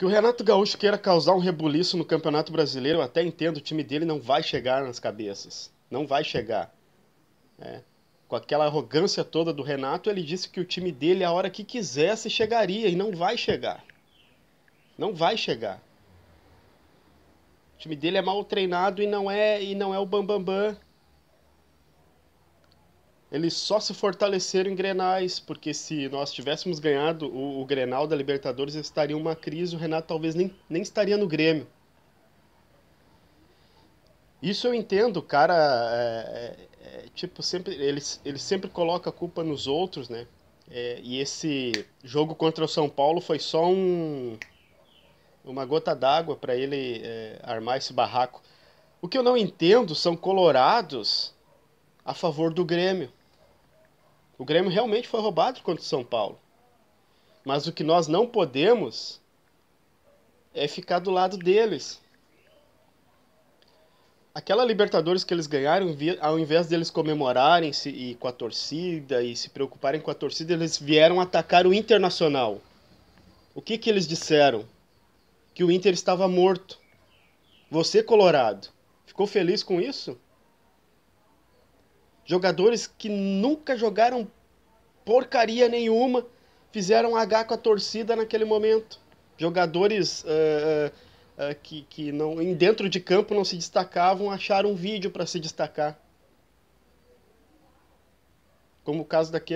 Que o Renato Gaúcho queira causar um rebuliço no Campeonato Brasileiro, eu até entendo, o time dele não vai chegar nas cabeças. Não vai chegar. É. Com aquela arrogância toda do Renato, ele disse que o time dele, a hora que quisesse, chegaria e não vai chegar. Não vai chegar. O time dele é mal treinado e não é e não é o bambambam bam, bam eles só se fortaleceram em Grenais, porque se nós tivéssemos ganhado o, o Grenal da Libertadores, estaria uma crise, o Renato talvez nem, nem estaria no Grêmio. Isso eu entendo, o cara é, é, é tipo sempre ele, ele sempre coloca a culpa nos outros, né? É, e esse jogo contra o São Paulo foi só um uma gota d'água para ele é, armar esse barraco. O que eu não entendo são colorados a favor do Grêmio. O Grêmio realmente foi roubado contra o São Paulo. Mas o que nós não podemos é ficar do lado deles. Aquela Libertadores que eles ganharam, ao invés deles comemorarem -se e com a torcida e se preocuparem com a torcida, eles vieram atacar o Internacional. O que, que eles disseram? Que o Inter estava morto. Você, Colorado, ficou feliz com isso? Jogadores que nunca jogaram porcaria nenhuma fizeram H com a torcida naquele momento. Jogadores uh, uh, que, que não, dentro de campo não se destacavam acharam um vídeo para se destacar. Como o caso daquele.